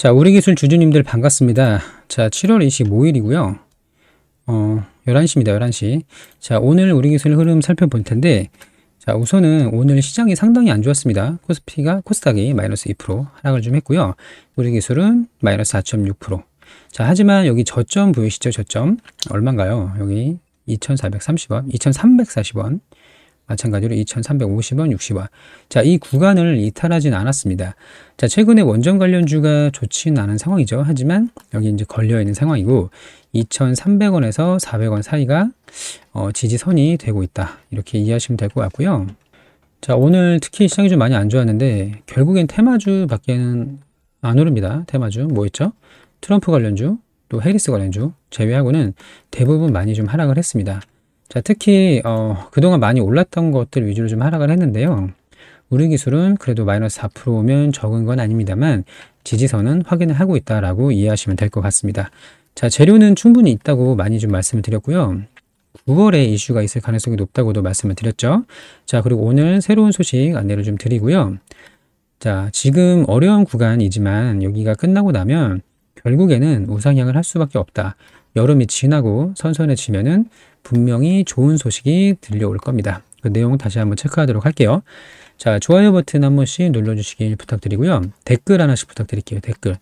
자, 우리 기술 주주님들 반갑습니다. 자, 7월 25일이고요. 어, 11시입니다. 11시. 자, 오늘 우리 기술 흐름 살펴볼 텐데 자, 우선은 오늘 시장이 상당히 안 좋았습니다. 코스피가 코스닥이 마이너스 2% 하락을 좀 했고요. 우리 기술은 마이너스 4.6%. 자, 하지만 여기 저점 보이시죠? 저점. 얼마인가요? 여기 2,430원, 2,340원. 마찬가지로 2,350원, 60원. 자, 이 구간을 이탈하진 않았습니다. 자, 최근에 원전 관련주가 좋진 않은 상황이죠. 하지만 여기 이제 걸려 있는 상황이고 2,300원에서 400원 사이가 어, 지지선이 되고 있다. 이렇게 이해하시면 될 것 같고요. 자, 오늘 특히 시장이 좀 많이 안 좋았는데 결국엔 테마주 밖에는 안 오릅니다. 테마주 뭐 있죠? 트럼프 관련주, 또 해리스 관련주 제외하고는 대부분 많이 좀 하락을 했습니다. 자, 특히 어, 그동안 많이 올랐던 것들 위주로 좀 하락을 했는데요. 우리 기술은 그래도 마이너스 4%면 적은 건 아닙니다만 지지선은 확인을 하고 있다라고 이해하시면 될 것 같습니다. 자, 재료는 충분히 있다고 많이 좀 말씀을 드렸고요. 9월에 이슈가 있을 가능성이 높다고도 말씀을 드렸죠. 자, 그리고 오늘 새로운 소식 안내를 좀 드리고요. 자, 지금 어려운 구간이지만 여기가 끝나고 나면 결국에는 우상향을 할 수밖에 없다. 여름이 지나고 선선해지면은 분명히 좋은 소식이 들려올 겁니다. 그 내용 다시 한번 체크하도록 할게요. 자, 좋아요 버튼 한 번씩 눌러주시길 부탁드리고요. 댓글 하나씩 부탁드릴게요. 댓글.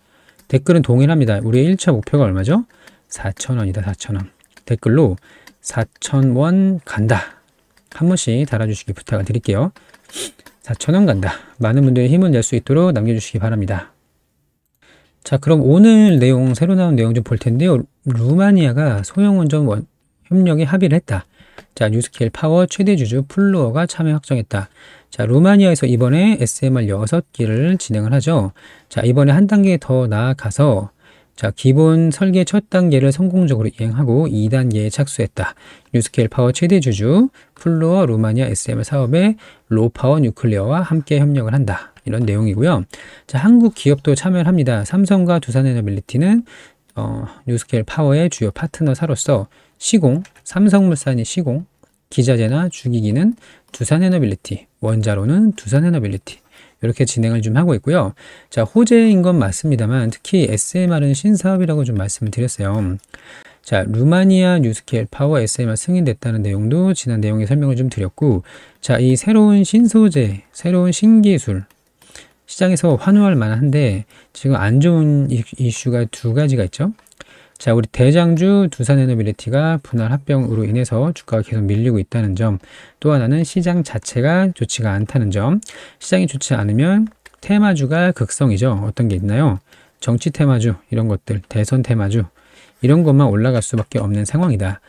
댓글은 동일합니다. 우리의 1차 목표가 얼마죠? 4천원이다4천원 댓글로 4천원 간다. 한 번씩 달아주시길 부탁드릴게요. 4천원 간다. 많은 분들의 힘을 낼 수 있도록 남겨주시기 바랍니다. 자, 그럼 오늘 내용, 새로 나온 내용 좀 볼 텐데요. 루마니아가 소형 원전 원, 협력에 합의를 했다. 자, 뉴스킬 파워 최대 주주 플루어가 참여 확정했다. 자, 루마니아에서 이번에 SMR 6기를 진행을 하죠. 자, 이번에 한 단계 더 나아가서 자, 기본 설계 첫 단계를 성공적으로 이행하고 2단계에 착수했다. 뉴스케일 파워 최대 주주 플루어 루마니아 SML 사업에 로파워 뉴클리어와 함께 협력을 한다. 이런 내용이고요. 자, 한국 기업도 참여를 합니다. 삼성과 두산에너빌리티는 어, 뉴스케일 파워의 주요 파트너사로서 시공, 삼성물산이 시공, 기자재나 주기기는 두산에너빌리티, 원자로는 두산에너빌리티 이렇게 진행을 좀 하고 있고요. 자 호재인 건 맞습니다만 특히 SMR은 신사업이라고 좀 말씀을 드렸어요. 자 루마니아 뉴스케일 파워 SMR 승인됐다는 내용도 지난 내용에 설명을 좀 드렸고 자이 새로운 신소재, 새로운 신기술 시장에서 환호할 만한데 지금 안 좋은 이슈가 두 가지가 있죠. 자, 우리 대장주 두산에너미리티가 분할 합병으로 인해서 주가가 계속 밀리고 있다는 점, 또 하나는 시장 자체가 좋지가 않다는 점, 시장이 좋지 않으면 테마주가 극성이죠. 어떤 게 있나요? 정치 테마주, 이런 것들, 대선 테마주, 이런 것만 올라갈 수밖에 없는 상황이다.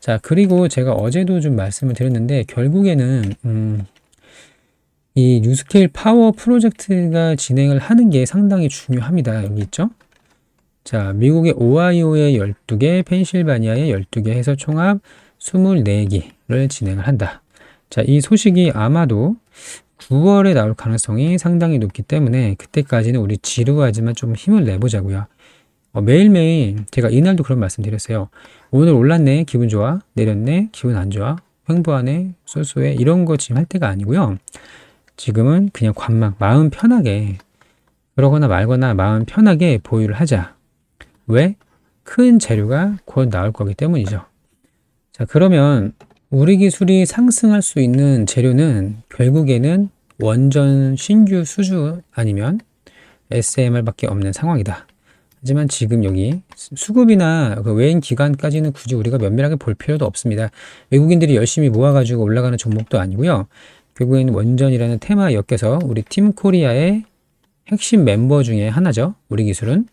자, 그리고 제가 어제도 좀 말씀을 드렸는데, 결국에는, 음, 이 뉴스케일 파워 프로젝트가 진행을 하는 게 상당히 중요합니다. 여기 있죠? 자, 미국의 오하이오의 12개, 펜실바니아의 12개 해서 총합 24기를 진행을 한다. 자, 이 소식이 아마도 9월에 나올 가능성이 상당히 높기 때문에 그때까지는 우리 지루하지만 좀 힘을 내보자고요. 어, 매일매일 제가 이날도 그런 말씀 드렸어요. 오늘 올랐네, 기분 좋아, 내렸네, 기분 안 좋아, 횡보하네, 쏘쏘해 이런 거 지금 할 때가 아니고요. 지금은 그냥 관망, 마음 편하게 그러거나 말거나 마음 편하게 보유를 하자. 왜? 큰 재료가 곧 나올 거기 때문이죠. 자 그러면 우리 기술이 상승할 수 있는 재료는 결국에는 원전 신규 수주 아니면 SMR밖에 없는 상황이다. 하지만 지금 여기 수급이나 그 외인 기관까지는 굳이 우리가 면밀하게 볼 필요도 없습니다. 외국인들이 열심히 모아가지고 올라가는 종목도 아니고요. 결국엔 원전이라는 테마에 엮여서 우리 팀 코리아의 핵심 멤버 중에 하나죠. 우리 기술은.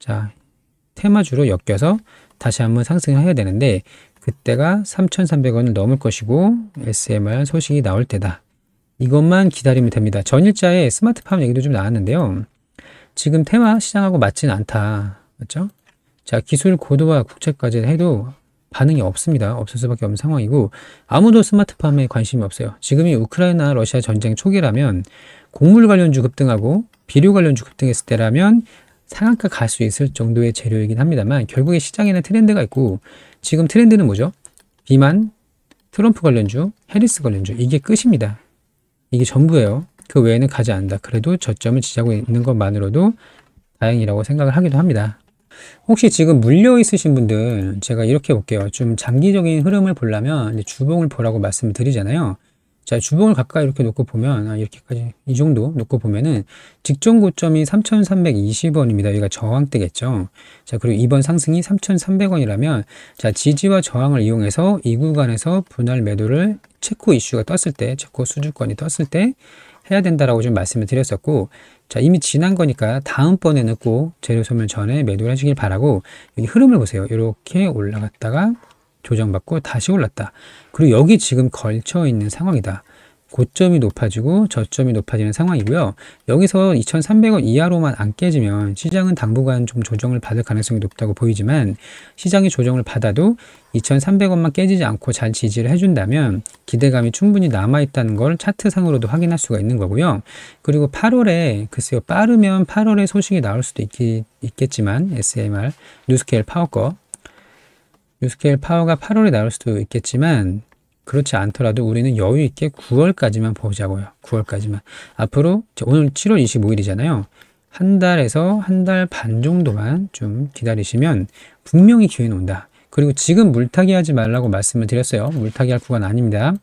자, 테마주로 엮여서 다시 한번 상승을 해야 되는데 그때가 3,300원을 넘을 것이고 SMR 소식이 나올 때다. 이것만 기다리면 됩니다. 전일자에 스마트팜 얘기도 좀 나왔는데요. 지금 테마 시장하고 맞진 않다. 맞죠? 자, 기술 고도화 국채까지 해도 반응이 없습니다. 없을 수밖에 없는 상황이고 아무도 스마트팜에 관심이 없어요. 지금이 우크라이나 러시아 전쟁 초기라면 곡물 관련주 급등하고 비료 관련주 급등했을 때라면 상한가 갈 수 있을 정도의 재료이긴 합니다만 결국에 시장에는 트렌드가 있고 지금 트렌드는 뭐죠? 비만, 트럼프 관련주, 해리스 관련주 이게 끝입니다. 이게 전부예요. 그 외에는 가지 않는다. 그래도 저점을 지지하고 있는 것만으로도 다행이라고 생각을 하기도 합니다. 혹시 지금 물려 있으신 분들 제가 이렇게 볼게요. 좀 장기적인 흐름을 보려면 주봉을 보라고 말씀을 드리잖아요. 자, 주봉을 가까이 이렇게 놓고 보면 아, 이렇게까지 이 정도 놓고 보면은 직전 고점이 3,320원입니다. 여기가 저항대겠죠. 자, 그리고 이번 상승이 3,300원이라면 자, 지지와 저항을 이용해서 이 구간에서 분할 매도를 체코 이슈가 떴을 때, 체코 수주권이 떴을 때 해야 된다라고 좀 말씀을 드렸었고 자 이미 지난 거니까 다음번에는 꼭 재료 소멸 전에 매도를 해주길 바라고 여기 흐름을 보세요. 이렇게 올라갔다가 조정받고 다시 올랐다. 그리고 여기 지금 걸쳐 있는 상황이다. 고점이 높아지고 저점이 높아지는 상황이고요. 여기서 2,300원 이하로만 안 깨지면 시장은 당분간 좀 조정을 받을 가능성이 높다고 보이지만 시장이 조정을 받아도 2,300원만 깨지지 않고 잘 지지를 해준다면 기대감이 충분히 남아있다는 걸 차트상으로도 확인할 수가 있는 거고요. 그리고 8월에 글쎄요 빠르면 8월에 소식이 나올 수도 있기, 있겠지만 SMR 뉴스케일 파워 거 뉴스케일 파워가 8월에 나올 수도 있겠지만 그렇지 않더라도 우리는 여유 있게 9월까지만 보자고요. 9월까지만. 앞으로 오늘 7월 25일이잖아요. 한 달에서 한 달 반 정도만 좀 기다리시면 분명히 기회는 온다. 그리고 지금 물타기 하지 말라고 말씀을 드렸어요. 물타기 할 구간 아닙니다.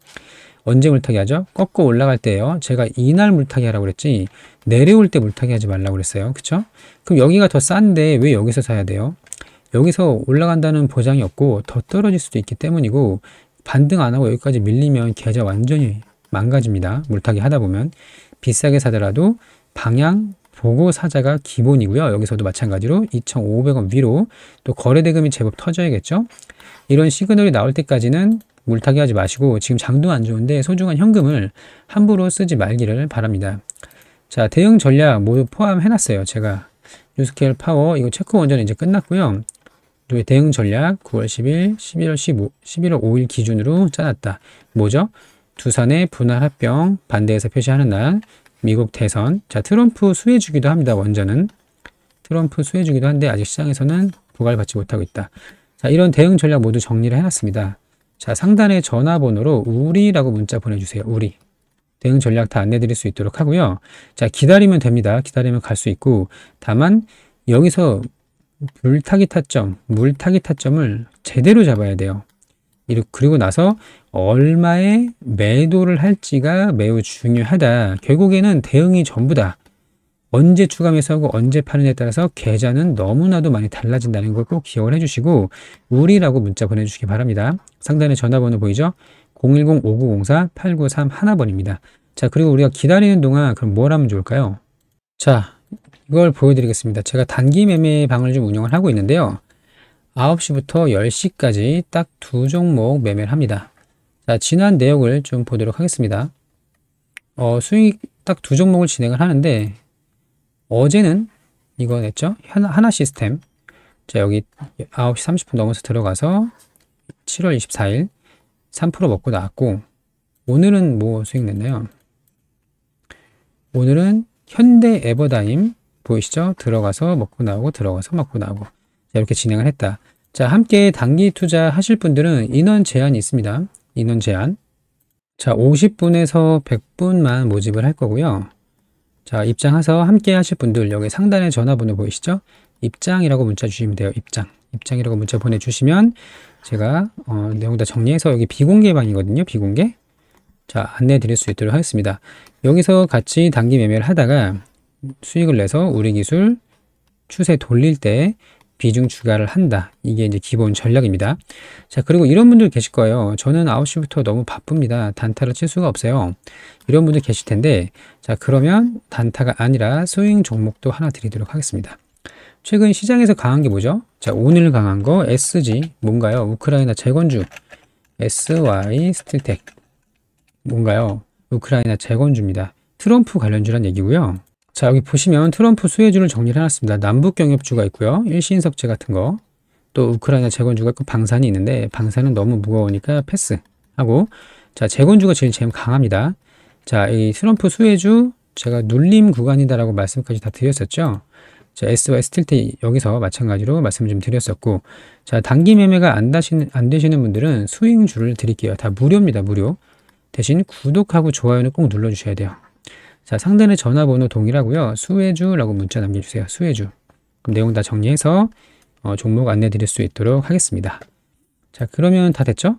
언제 물타기 하죠? 꺾고 올라갈 때예요. 제가 이날 물타기 하라고 그랬지 내려올 때 물타기 하지 말라고 그랬어요. 그쵸? 그럼 여기가 더 싼데 왜 여기서 사야 돼요? 여기서 올라간다는 보장이 없고 더 떨어질 수도 있기 때문이고 반등 안 하고 여기까지 밀리면 계좌 완전히 망가집니다. 물타기 하다 보면 비싸게 사더라도 방향 보고 사자가 기본이고요. 여기서도 마찬가지로 2,500원 위로 또 거래대금이 제법 터져야겠죠. 이런 시그널이 나올 때까지는 물타기 하지 마시고 지금 장도 안 좋은데 소중한 현금을 함부로 쓰지 말기를 바랍니다. 자 대응 전략 모두 포함해놨어요. 제가 뉴스케일 파워 이거 체크 원전 이제 끝났고요. 그리고 대응 전략 9월 10일, 11월 15, 11월 5일 기준으로 짜놨다. 뭐죠? 두산의 분할 합병 반대해서 표시하는 날, 미국 대선, 자 트럼프 수혜주기도 합니다. 원전은 트럼프 수혜주기도 한데 아직 시장에서는 부과받지 를 못하고 있다. 자 이런 대응 전략 모두 정리를 해놨습니다. 자 상단에 전화번호로 우리라고 문자 보내주세요. 우리 대응 전략 다 안내드릴 수 있도록 하고요. 자 기다리면 됩니다. 기다리면 갈 수 있고 다만 여기서 물타기 타점, 물타기 타점을 제대로 잡아야 돼요. 그리고 나서 얼마의 매도를 할지가 매우 중요하다. 결국에는 대응이 전부다. 언제 추감해서하고 언제 파는에 따라서 계좌는 너무나도 많이 달라진다는 걸 꼭 기억을 해주시고 우리라고 문자 보내주시기 바랍니다. 상단에 전화번호 보이죠? 010-5904-8931번입니다. 자 그리고 우리가 기다리는 동안 그럼 뭘 하면 좋을까요? 자 이걸 보여드리겠습니다. 제가 단기 매매 방을 좀 운영을 하고 있는데요. 9시부터 10시까지 딱 두 종목 매매를 합니다. 자, 지난 내역을 좀 보도록 하겠습니다. 어, 수익 딱 두 종목을 진행을 하는데 어제는 이거 냈죠? 하나 시스템 자 여기 9시 30분 넘어서 들어가서 7월 24일 3% 먹고 나왔고 오늘은 뭐 수익 냈나요? 오늘은 현대 에버다임 보이시죠? 들어가서 먹고 나오고 들어가서 먹고 나오고 이렇게 진행을 했다. 자 함께 단기 투자 하실 분들은 인원 제한이 있습니다. 인원 제한 자 50분에서 100분만 모집을 할 거고요. 자 입장해서 함께 하실 분들 여기 상단에 전화번호 보이시죠? 입장이라고 문자 주시면 돼요. 입장 입장이라고 문자 보내주시면 제가 어, 내용 다 정리해서 여기 비공개 방이거든요. 비공개 자, 안내 드릴 수 있도록 하겠습니다. 여기서 같이 단기 매매를 하다가 수익을 내서 우리 기술 추세 돌릴 때 비중 추가를 한다. 이게 이제 기본 전략입니다. 자, 그리고 이런 분들 계실 거예요. 저는 9시부터 너무 바쁩니다. 단타를 칠 수가 없어요. 이런 분들 계실 텐데, 자, 그러면 단타가 아니라 스윙 종목도 하나 드리도록 하겠습니다. 최근 시장에서 강한 게 뭐죠? 자, 오늘 강한 거 SG, 뭔가요? 우크라이나 재건주, SY 스틸텍. 뭔가요? 우크라이나 재건주입니다. 트럼프 관련주란 얘기고요. 자 여기 보시면 트럼프 수혜주를 정리를 해놨습니다. 남북경협주가 있고요. 일신석제 같은 거. 또 우크라이나 재건주가 있고 그 방산이 있는데 방산은 너무 무거우니까 패스하고 자 재건주가 제일 제일 강합니다. 자 이 트럼프 수혜주 제가 눌림 구간이다라고 말씀까지 다 드렸었죠. 자, S와 S틸 때 여기서 마찬가지로 말씀 좀 드렸었고 자 단기 매매가 안, 다시안 되시는 분들은 수익주를 드릴게요. 다 무료입니다. 무료. 대신 구독하고 좋아요는 꼭 눌러주셔야 돼요. 자, 상단에 전화번호 동일하고요. 수혜주라고 문자 남겨주세요. 수혜주. 그럼 내용 다 정리해서 어, 종목 안내 드릴 수 있도록 하겠습니다. 자, 그러면 다 됐죠?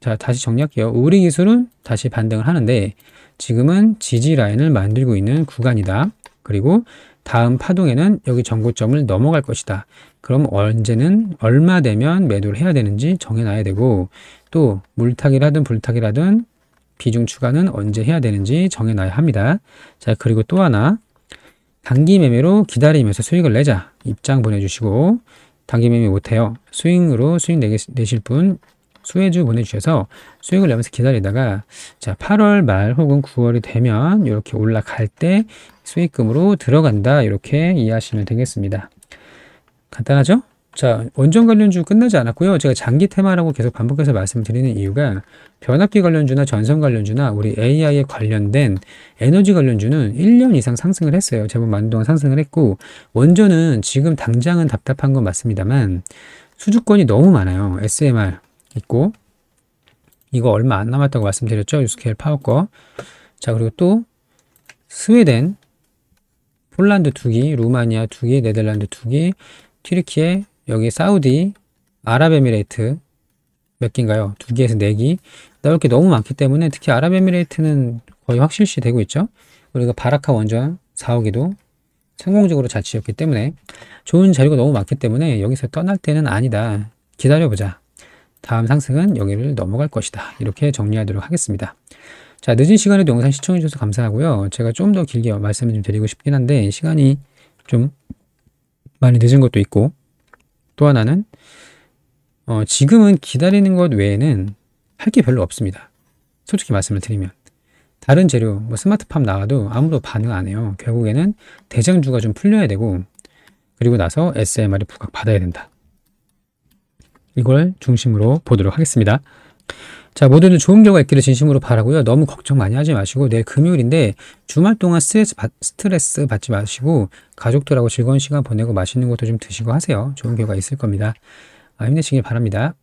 자, 다시 정리할게요. 우리 기술은 다시 반등을 하는데 지금은 지지 라인을 만들고 있는 구간이다. 그리고 다음 파동에는 여기 전고점을 넘어갈 것이다. 그럼 언제는 얼마 되면 매도를 해야 되는지 정해놔야 되고 또 물타기라든 불타기라든 비중 추가는 언제 해야 되는지 정해놔야 합니다. 자, 그리고 또 하나 단기 매매로 기다리면서 수익을 내자 입장 보내주시고 단기 매매 못해요. 수익으로 수익 내, 내실 분 수혜주 보내주셔서 수익을 내면서 기다리다가 자 8월 말 혹은 9월이 되면 이렇게 올라갈 때 수익금으로 들어간다 이렇게 이해하시면 되겠습니다. 간단하죠? 자, 원전 관련주 끝나지 않았고요. 제가 장기 테마라고 계속 반복해서 말씀드리는 이유가 변압기 관련주나 전선 관련주나 우리 AI에 관련된 에너지 관련주는 1년 이상 상승을 했어요. 제법 많은 동안 상승을 했고 원전은 지금 당장은 답답한 건 맞습니다만 수주권이 너무 많아요. SMR 있고 이거 얼마 안 남았다고 말씀드렸죠. 유스케일 파워 거. 자, 그리고 또 스웨덴, 폴란드 두기 루마니아 두기 네덜란드 두기 튀르키예, 여기 사우디, 아랍에미레이트 몇 개인가요? 두 개에서 네 개. 나올 게 너무 많기 때문에 특히 아랍에미레이트는 거의 확실시 되고 있죠. 우리가 바라카 원전 4호기도 성공적으로 잘 지었기 때문에 좋은 자료가 너무 많기 때문에 여기서 떠날 때는 아니다. 기다려보자. 다음 상승은 여기를 넘어갈 것이다. 이렇게 정리하도록 하겠습니다. 자, 늦은 시간에도 영상 시청해주셔서 감사하고요. 제가 좀 더 길게 말씀을 좀 드리고 싶긴 한데 시간이 좀 많이 늦은 것도 있고 또 하나는 어, 지금은 기다리는 것 외에는 할 게 별로 없습니다. 솔직히 말씀을 드리면. 다른 재료, 뭐 스마트팜 나와도 아무도 반응 안 해요. 결국에는 대장주가 좀 풀려야 되고 그리고 나서 SMR이 부각받아야 된다. 이걸 중심으로 보도록 하겠습니다. 자, 모두들 좋은 결과 있기를 진심으로 바라고요. 너무 걱정 많이 하지 마시고 내일 금요일인데 주말 동안 스트레스, 받, 스트레스 받지 마시고 가족들하고 즐거운 시간 보내고 맛있는 것도 좀 드시고 하세요. 좋은 결과 있을 겁니다. 아, 힘내시길 바랍니다.